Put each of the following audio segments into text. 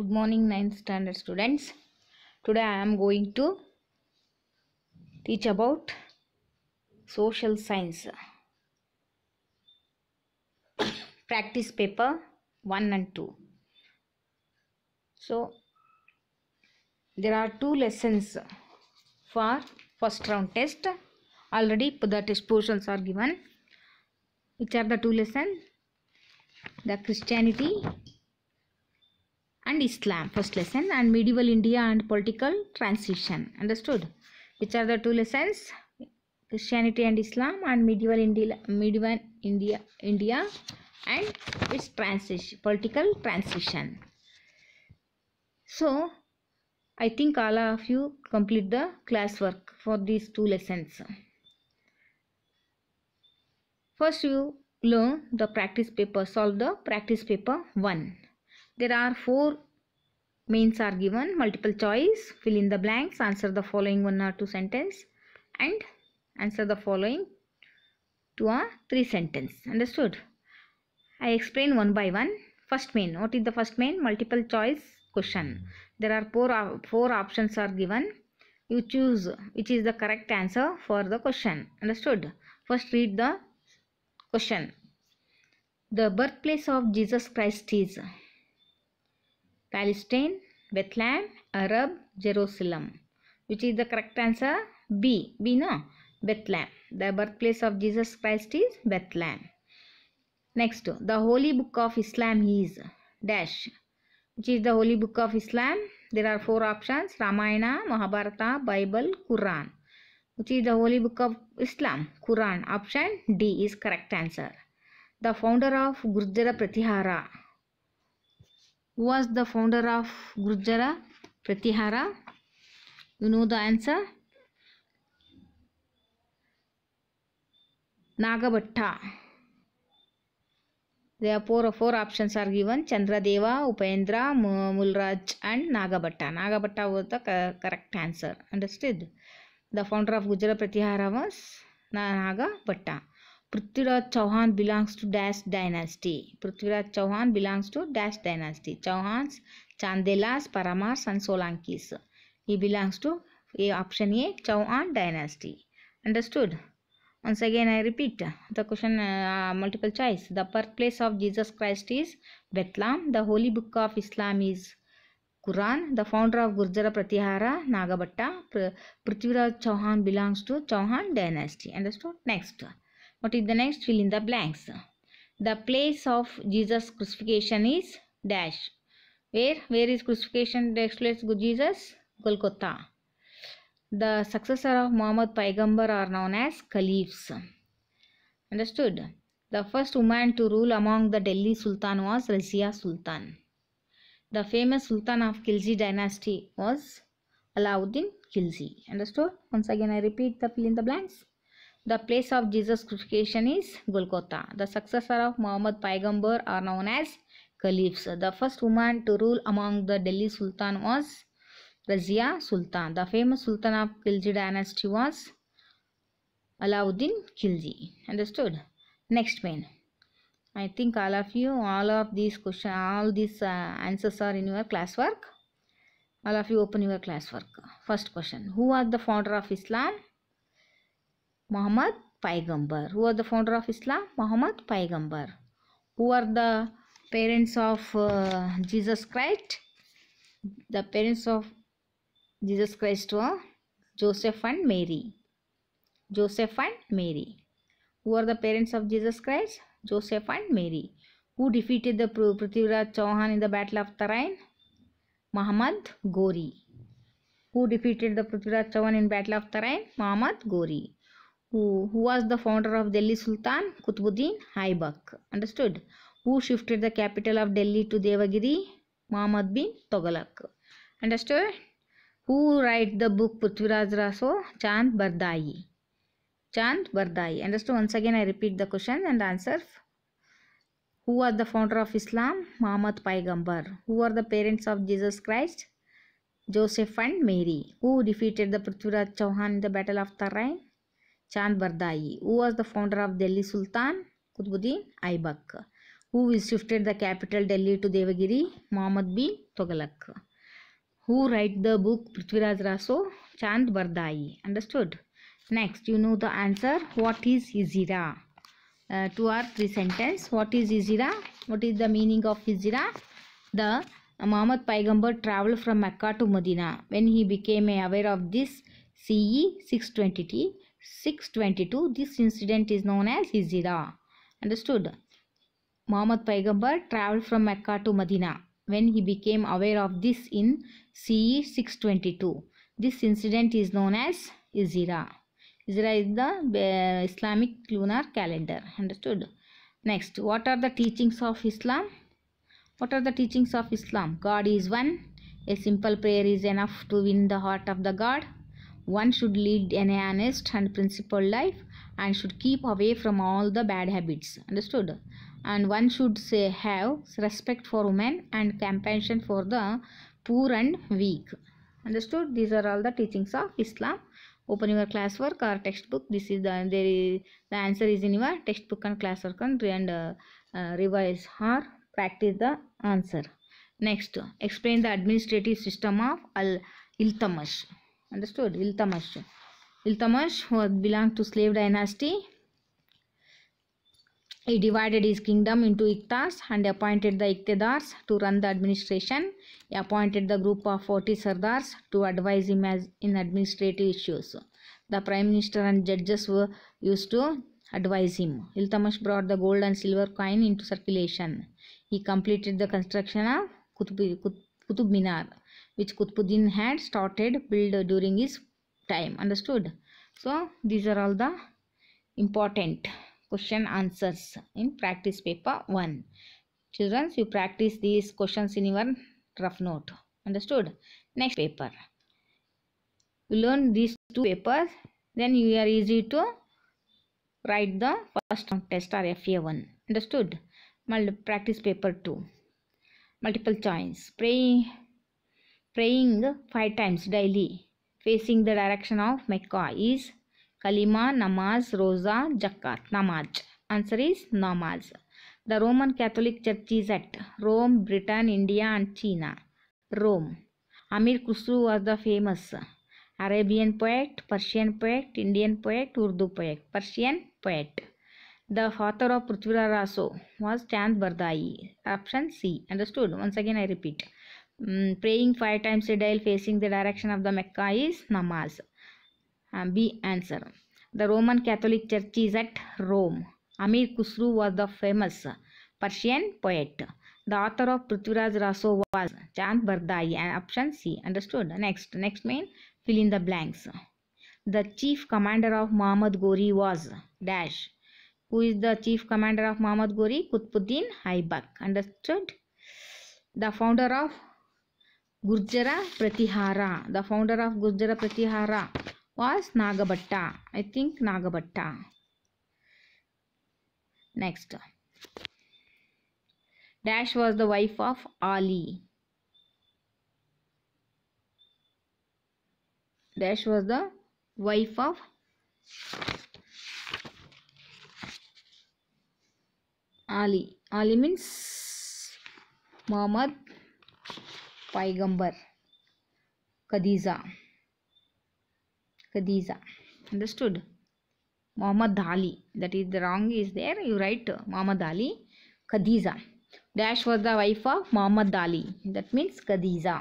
good morning 9th standard students today i am going to teach about social science practice paper 1 and 2 so there are two lessons for first round test already the test portions are given which are the two lessons the christianity and Islam first lesson and medieval India and political transition understood which are the two lessons Christianity and Islam and medieval India medieval India India and its transition political transition so I think all of you complete the classwork for these two lessons first you learn the practice paper solve the practice paper 1 there are four mains are given. Multiple choice. Fill in the blanks. Answer the following one or two sentence. And answer the following two or three sentence. Understood? I explain one by one. First main. What is the first main? Multiple choice question. There are four, four options are given. You choose which is the correct answer for the question. Understood? First read the question. The birthplace of Jesus Christ is Palestine, Bethlehem, Arab, Jerusalem. Which is the correct answer? B. B no? Bethlehem. The birthplace of Jesus Christ is Bethlehem. Next, the holy book of Islam is dash. Which is the holy book of Islam? There are four options Ramayana, Mahabharata, Bible, Quran. Which is the holy book of Islam? Quran. Option D is correct answer. The founder of Gurdjara Pratihara who was the founder of Gurjara Pratihara? You know the answer? Nagabhatta. There are four, four options are given Chandradeva, Upendra, Mulraj and Nagabhatta. Nagabhatta was the correct answer. Understood? The founder of Gujarat Pratihara was Nagabhatta. Prithviraj Chauhan belongs to Dash dynasty. Prithviraj Chauhan belongs to Dash dynasty. Chauhans, Chandelas, Paramars and Solankis. He belongs to A option A Chauhan dynasty. Understood? Once again I repeat the question uh, multiple choice. The birthplace of Jesus Christ is Bethlehem. The holy book of Islam is Quran, the founder of Gurjara Pratihara, Nagabhatta, Prithviraj Chauhan belongs to Chauhan dynasty. Understood? Next. What is the next? Fill in the blanks. The place of Jesus crucifixion is dash. Where? Where is crucifixion takes place Jesus? Golgotha. The successor of Muhammad Paigambar are known as Caliphs. Understood? The first woman to rule among the Delhi Sultan was Razia Sultan. The famous Sultan of Khilji dynasty was Alauddin Khilji. Understood? Once again I repeat the fill in the blanks. The place of Jesus' crucifixion is Golgotha. The successor of Muhammad Paigambar are known as Caliphs. The first woman to rule among the Delhi Sultan was Razia Sultan. The famous Sultan of Khilji dynasty was Alauddin Khilji. Understood? Next main. I think all of you, all of these questions, all these uh, answers are in your classwork. All of you open your classwork. First question. Who was the founder of Islam? Muhammad Paigambar. Who are the founder of Islam? Muhammad Paigambar. Who are the parents of uh, Jesus Christ? The parents of Jesus Christ were Joseph and Mary. Joseph and Mary. Who are the parents of Jesus Christ? Joseph and Mary. Who defeated the Prithviraj Chauhan in the Battle of Tarain? Muhammad Gori. Who defeated the Prithviraj Chauhan in Battle of Tarain? Muhammad Gori who, who was the founder of Delhi Sultan Qutbuddin Aibak. Understood? Who shifted the capital of Delhi to Devagiri? Muhammad bin Toghlaq. Understood? Who write the book Prithviraj Raso? Chand Bardai. Chand Bardai. Understood? Once again I repeat the question and answer. Who was the founder of Islam? Muhammad Paigambar. Who were the parents of Jesus Christ? Joseph and Mary. Who defeated the Prithviraj Chauhan in the Battle of Tarain? Chand Bardai. Who was the founder of Delhi Sultan? Qutbuddin Aibak. Who shifted the capital Delhi to Devagiri? Muhammad bin Tughlaq. Who write the book Prithviraj Raso? Chand Bardai. Understood? Next, you know the answer. What is Hijira? Uh, two or three sentence. What is Hijira? What is the meaning of Hijira? The uh, Muhammad Paigambar traveled from Mecca to Medina. When he became aware of this, CE 620 622 this incident is known as hijra understood muhammad paigambar traveled from mecca to medina when he became aware of this in ce 622 this incident is known as hijra hijra is the uh, islamic lunar calendar understood next what are the teachings of islam what are the teachings of islam god is one a simple prayer is enough to win the heart of the god one should lead an honest and principled life and should keep away from all the bad habits. Understood? And one should say have respect for women and compassion for the poor and weak. Understood? These are all the teachings of Islam. Open your classwork or textbook. This is the there is, the answer is in your textbook and classwork and, and uh, uh, revise or practice the answer. Next, explain the administrative system of Al-Iltamash understood Iltamash Iltamash was belonged to slave dynasty he divided his kingdom into Iktas and appointed the Iktedars to run the administration. He appointed the group of 40 Sardars to advise him as in administrative issues. The prime minister and judges were used to advise him. Iltamash brought the gold and silver coin into circulation. He completed the construction of Qutub, Qutub Minar which Qutbuddin had started build during his time understood so these are all the important question answers in practice paper 1 children you practice these questions in your rough note understood next paper you learn these two papers then you are easy to write the first test or fa1 understood practice paper 2 multiple choice pray praying five times daily, facing the direction of Mecca is Kalima, Namaz, roza Zakat. Namaz. Answer is Namaz. The Roman Catholic Church is at Rome, Britain, India, and China. Rome. Amir Khusru was the famous Arabian poet, Persian poet, Indian poet, Urdu poet, Persian poet. The father of Prithviraj Raso was Chand Bardai. Option C. Understood? Once again, I repeat. um, praying five times a day facing the direction of the Mecca is namaz. Um, uh, B answer. The Roman Catholic Church is at Rome. Amir Khusru was the famous Persian poet. The author of Prithviraj Raso was Chand Bardai. And option C. Understood. Next. Next main. fill in the blanks. The chief commander of Muhammad Ghori was dash. Who is the chief commander of Muhammad Ghori? Qutbuddin Aibak. Understood? The founder of Gurjara Pratihara. The founder of Gurjara Pratihara was Nagabatta. I think Nagabatta. Next. Dash was the wife of Ali. Dash was the wife of Ali. Ali means Muhammad पैगंबर Khadija Khadija understood Mohammad Ali that is the wrong is there you right Mohammad Ali Khadija dash was the wife of Mohammad Ali that mean Khadija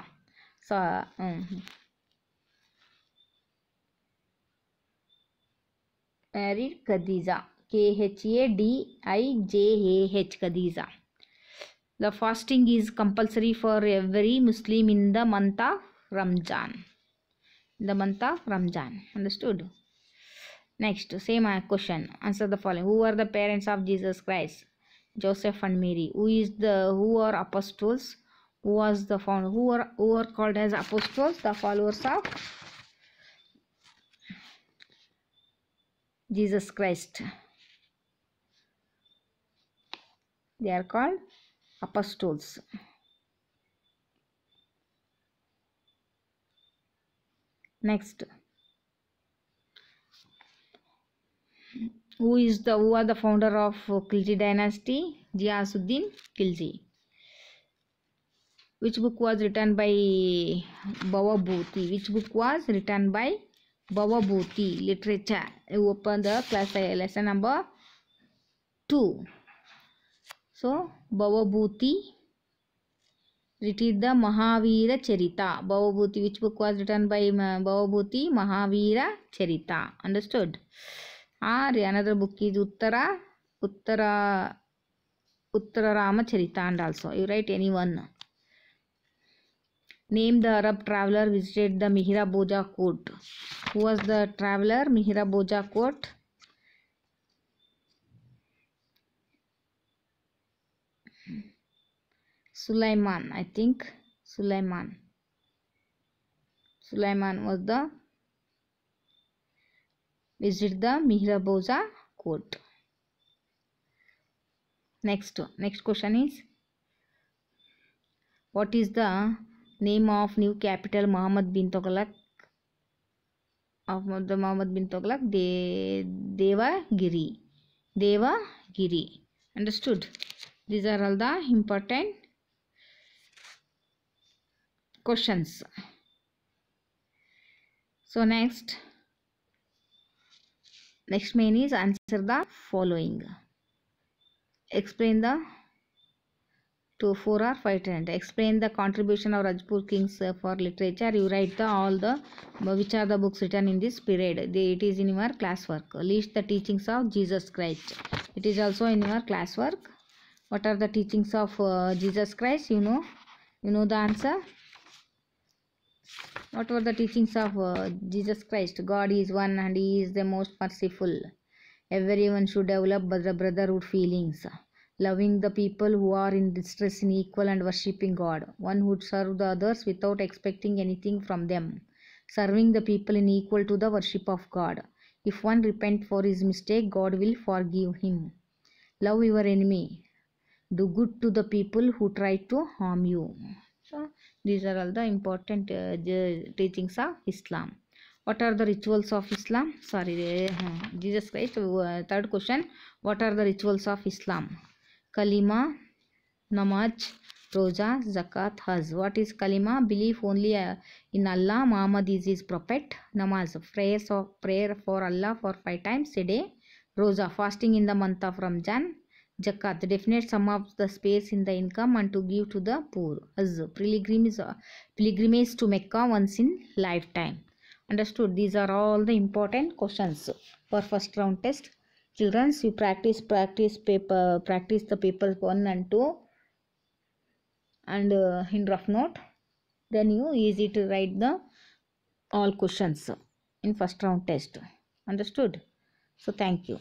married um, Khadija K H A D I J A Khadija The fasting is compulsory for every Muslim in the month of Ramjan. the month of Ramjan. Understood? Next, same uh, question. Answer the following. Who are the parents of Jesus Christ? Joseph and Mary. Who is the who are apostles? Who was the founder? Who are who are called as apostles? The followers of Jesus Christ. They are called apostles next who is the who are the founder of khilji dynasty giyasuddin khilji which book was written by bhavabhuti which book was written by bhavabhuti literature you open the class lesson number 2 so Bhavabhuti it is the Mahavira Charita Bhavabhuti which book was written by Bhavabhuti Mahavira Charita understood are another book is Uttara Uttara Uttara Rama Charita and all you right anyone name the Arab traveller visited the Mihira Bhoja court who was the traveller Mihira Bhoja court Sulaiman, I think. Sulaiman. Sulaiman was the visit the Mihraboza court. Next, next question is what is the name of new capital Muhammad bin Tughlaq of the Muhammad bin Tughlaq De Deva Giri. understood these are all the important questions. So next, next main is answer the following. Explain the to four or five And Explain the contribution of Rajput kings for literature. You write the all the which are the books written in this period. it is in your classwork. List the teachings of Jesus Christ. It is also in your classwork what are the teachings of uh, jesus christ you know you know the answer what were the teachings of uh, jesus christ god is one and he is the most merciful everyone should develop the brotherhood feelings loving the people who are in distress in equal and worshipping god one who serve the others without expecting anything from them serving the people in equal to the worship of god if one repent for his mistake god will forgive him love your enemy do good to the people who try to harm you so these are all the important uh, teachings of islam what are the rituals of islam sorry uh, jesus christ uh, third question what are the rituals of islam kalima namaz roja zakat haz what is kalima belief only uh, in allah muhammad is his prophet namaz prayers of prayer for allah for five times a day roja fasting in the month of ramjan Zakat, definite sum of the space in the income and to give to the poor. Az, pilgrim is, uh, pilgrimage to Mecca once in lifetime. Understood? These are all the important questions for first round test. Children, you practice, practice paper, practice the papers 1 and 2 and uh, in rough note. Then you easy to write the all questions in first round test. Understood? So thank you.